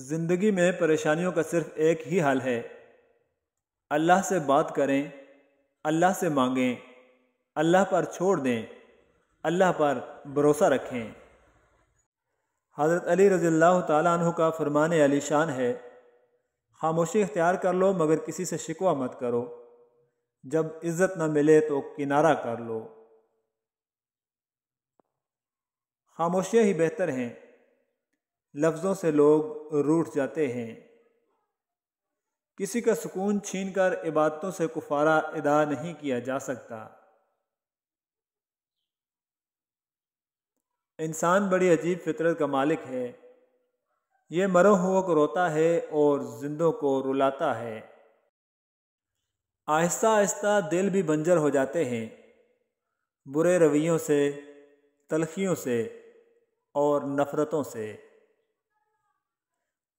ज़िंदगी में परेशानियों का सिर्फ एक ही हल है अल्लाह से बात करें अल्लाह से मांगें अल्लाह पर छोड़ दें अल्लाह पर भरोसा रखें हज़रत अली रज़ील तु का फ़रमान अली शान है खामोशी इख्तियार कर लो मगर किसी से शिकवा मत करो जब इज़्ज़त न मिले तो किनारा कर लो खामोशियाँ ही बेहतर हैं लफ्ज़ों से लोग रूठ जाते हैं किसी का सुकून छीन कर इबादतों से कुफारा अदा नहीं किया जा सकता इंसान बड़ी अजीब फितरत का मालिक है ये मरो हुओं को रोता है और जिंदों को रुलाता है आहिस्ता आहिस्ता दिल भी बंजर हो जाते हैं बुरे रवैयों से तलखियों से और नफ़रतों से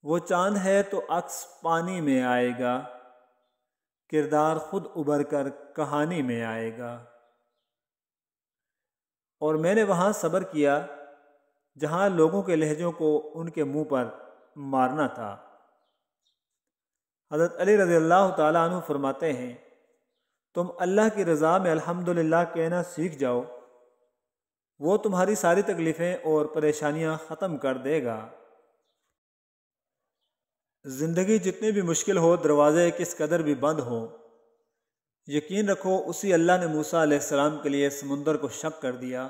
वो चांद है तो अक्स पानी में आएगा किरदार खुद उबर कर कहानी में आएगा और मैंने वहाँ सब्र किया जहाँ लोगों के लहजों को उनके मुंह पर मारना था हज़रत अली रज़ी अल्लाह तु फरमाते हैं तुम अल्लाह की रज़ा में अल्हम्दुलिल्लाह कहना सीख जाओ वो तुम्हारी सारी तकलीफ़ें और परेशानियाँ ख़त्म कर देगा ज़िंदगी जितनी भी मुश्किल हो दरवाज़े किस कदर भी बंद हो यकीन रखो उसी अल्लाह ने मूसा सलाम के लिए समुंदर को शक कर दिया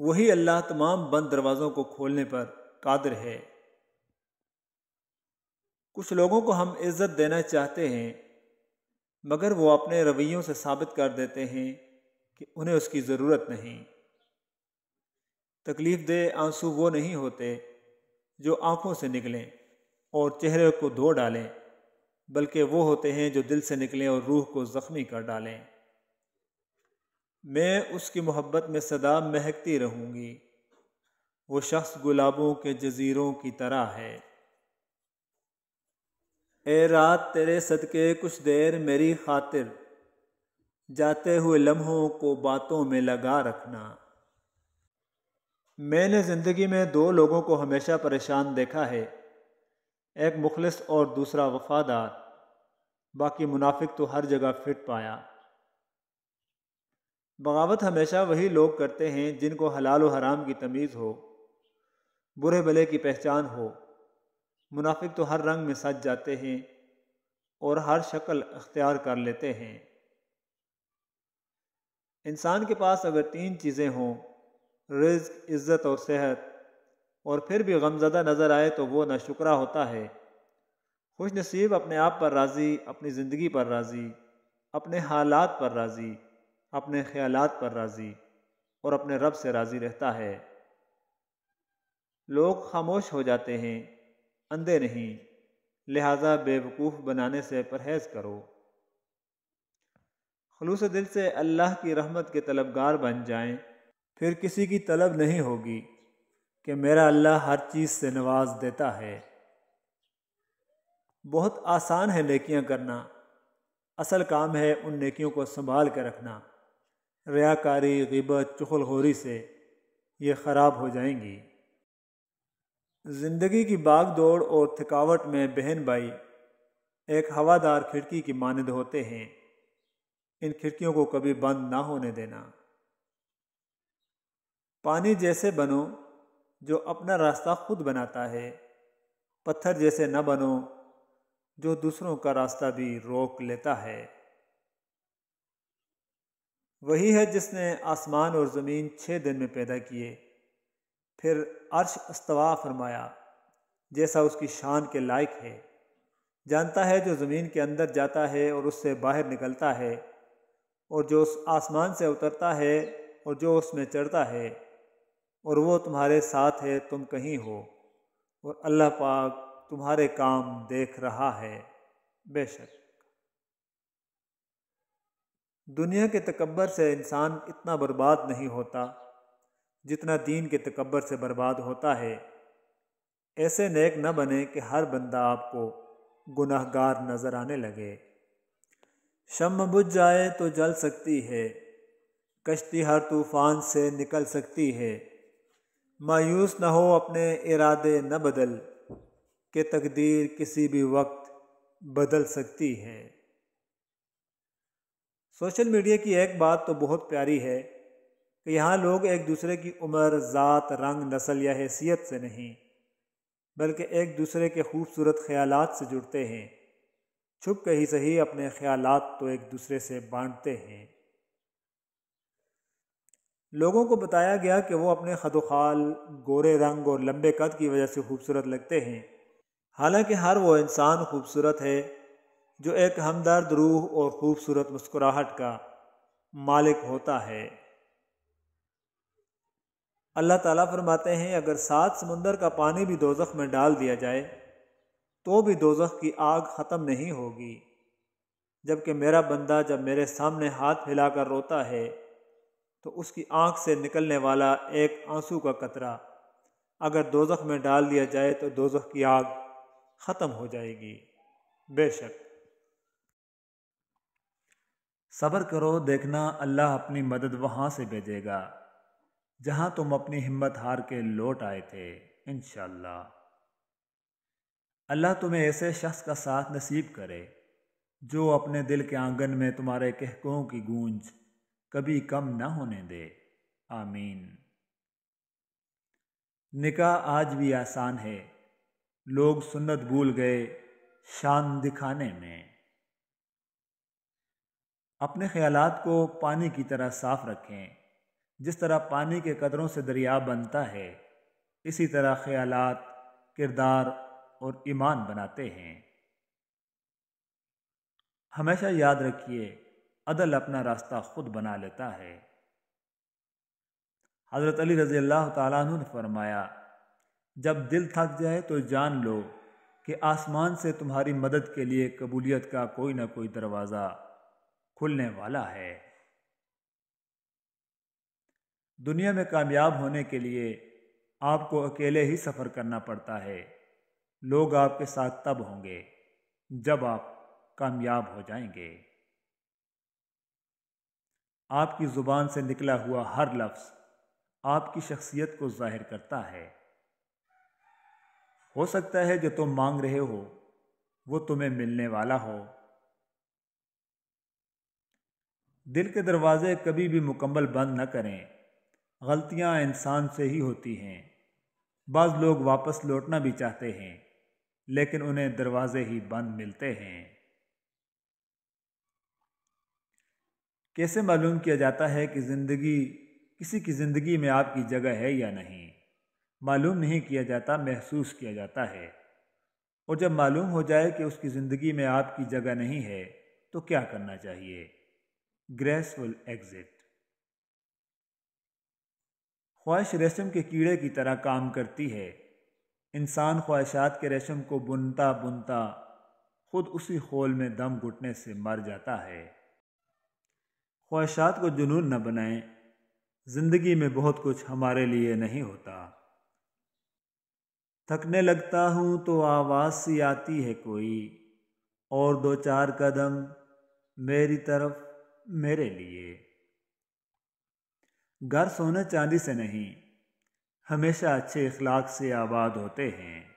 वही अल्लाह तमाम बंद दरवाज़ों को खोलने पर कादर है कुछ लोगों को हम इज़्ज़त देना चाहते हैं मगर वो अपने रवैयों से साबित कर देते हैं कि उन्हें उसकी ज़रूरत नहीं तकलीफ़ दे आंसू वो नहीं होते जो आँखों से निकलें और चेहरे को धो डालें बल्कि वो होते हैं जो दिल से निकलें और रूह को ज़ख्मी कर डालें मैं उसकी मोहब्बत में सदा महकती रहूँगी वो शख्स गुलाबों के जजीरों की तरह है ए रात तेरे सदके कुछ देर मेरी खातिर जाते हुए लम्हों को बातों में लगा रखना मैंने ज़िंदगी में दो लोगों को हमेशा परेशान देखा है एक मुखलस और दूसरा वफादार बाकी मुनाफिक तो हर जगह फिट पाया बगावत हमेशा वही लोग करते हैं जिनको हलाल और हराम की तमीज़ हो बुरे भले की पहचान हो मुनाफिक तो हर रंग में सज जाते हैं और हर शक्ल अख्तियार कर लेते हैं इंसान के पास अगर तीन चीज़ें हों रिज्क इज़्ज़त और सेहत और फिर भी गमजदा नज़र आए तो वो नाशुकरा होता है खुश नसीब अपने आप पर राज़ी अपनी ज़िंदगी पर राज़ी अपने हालात पर राज़ी अपने ख्याल पर राज़ी और अपने रब से राज़ी रहता है लोग खामोश हो जाते हैं अंधे नहीं लिहाजा बेवकूफ़ बनाने से परहेज़ करो खलूस दिल से अल्लाह की रहमत के तलबगार बन जाएं, फिर किसी की तलब नहीं होगी कि मेरा अल्लाह हर चीज़ से नवाज देता है बहुत आसान है नेकियां करना असल काम है उन नेकियों को संभाल कर रखना रियाकारी गिबत चुखलखोरी से ये ख़राब हो जाएंगी ज़िंदगी की बाग दौड़ और थकावट में बहन भाई एक हवादार खिड़की की मानद होते हैं इन खिड़कियों को कभी बंद ना होने देना पानी जैसे बनो जो अपना रास्ता खुद बनाता है पत्थर जैसे न बनो जो दूसरों का रास्ता भी रोक लेता है वही है जिसने आसमान और ज़मीन छः दिन में पैदा किए फिर अर्श अस्तवा फरमाया जैसा उसकी शान के लायक है जानता है जो ज़मीन के अंदर जाता है और उससे बाहर निकलता है और जो उस आसमान से उतरता है और जो उसमें चढ़ता है और वो तुम्हारे साथ है तुम कहीं हो और अल्लाह पाक तुम्हारे काम देख रहा है बेशक दुनिया के तकबर से इंसान इतना बर्बाद नहीं होता जितना दीन के तकबर से बर्बाद होता है ऐसे नेक न बने कि हर बंदा आपको गुनाहगार नज़र आने लगे शम बुझ जाए तो जल सकती है कश्ती हर तूफ़ान से निकल सकती है मायूस ना हो अपने इरादे न बदल के तकदीर किसी भी वक्त बदल सकती है सोशल मीडिया की एक बात तो बहुत प्यारी है कि यहाँ लोग एक दूसरे की उम्र ज़ात रंग नस्ल या हैसियत से नहीं बल्कि एक दूसरे के खूबसूरत ख्याल से जुड़ते हैं छुप के ही सही अपने ख्याल तो एक दूसरे से बांटते हैं लोगों को बताया गया कि वो अपने खदोखाल गोरे रंग और लंबे कद की वजह से खूबसूरत लगते हैं हालांकि हर वो इंसान खूबसूरत है जो एक हमदर्द रूह और खूबसूरत मुस्कुराहट का मालिक होता है अल्लाह ताला फरमाते हैं अगर सात समुंदर का पानी भी दोजख में डाल दिया जाए तो भी दोजख की आग ख़त्म नहीं होगी जबकि मेरा बंदा जब मेरे सामने हाथ फैला रोता है तो उसकी आँख से निकलने वाला एक आंसू का कतरा अगर दोजख में डाल दिया जाए तो दोजख की आग ख़त्म हो जाएगी बेशक सब्र करो देखना अल्लाह अपनी मदद वहाँ से भेजेगा जहाँ तुम अपनी हिम्मत हार के लौट आए थे इन अल्लाह तुम्हें ऐसे शख्स का साथ नसीब करे जो अपने दिल के आंगन में तुम्हारे कहकों की गूंज कभी कम न होने दे आमीन निकाह आज भी आसान है लोग सुन्नत भूल गए शान दिखाने में अपने ख्यालात को पानी की तरह साफ रखें जिस तरह पानी के कतरों से दरिया बनता है इसी तरह ख्यालात किरदार और ईमान बनाते हैं हमेशा याद रखिए अदल अपना रास्ता खुद बना लेता है हज़रत अली रज़ी अल्लाह तु ने फरमाया जब दिल थक जाए तो जान लो कि आसमान से तुम्हारी मदद के लिए कबूलियत का कोई ना कोई दरवाज़ा खुलने वाला है दुनिया में कामयाब होने के लिए आपको अकेले ही सफ़र करना पड़ता है लोग आपके साथ तब होंगे जब आप कामयाब हो जाएंगे आपकी ज़ुबान से निकला हुआ हर लफ्ज़ आपकी शख्सियत को जाहिर करता है हो सकता है जो तुम मांग रहे हो वो तुम्हें मिलने वाला हो दिल के दरवाजे कभी भी मुकम्मल बंद न करें गलतियां इंसान से ही होती हैं बाज़ लोग वापस लौटना भी चाहते हैं लेकिन उन्हें दरवाजे ही बंद मिलते हैं कैसे मालूम किया जाता है कि ज़िंदगी किसी की ज़िंदगी में आपकी जगह है या नहीं मालूम नहीं किया जाता महसूस किया जाता है और जब मालूम हो जाए कि उसकी ज़िंदगी में आपकी जगह नहीं है तो क्या करना चाहिए ग्रेसफुल एग्ज़िट ख्वाहिश रेशम के कीड़े की तरह काम करती है इंसान ख्वाहिशात के रेशम को बुनता बुनता खुद उसी खोल में दम घुटने से मर जाता है ख्वाहिशात को जुनून न बनाएं ज़िंदगी में बहुत कुछ हमारे लिए नहीं होता थकने लगता हूँ तो आवाज़ सी आती है कोई और दो चार कदम मेरी तरफ मेरे लिए घर सोना चांदी से नहीं हमेशा अच्छे इखलाक से आबाद होते हैं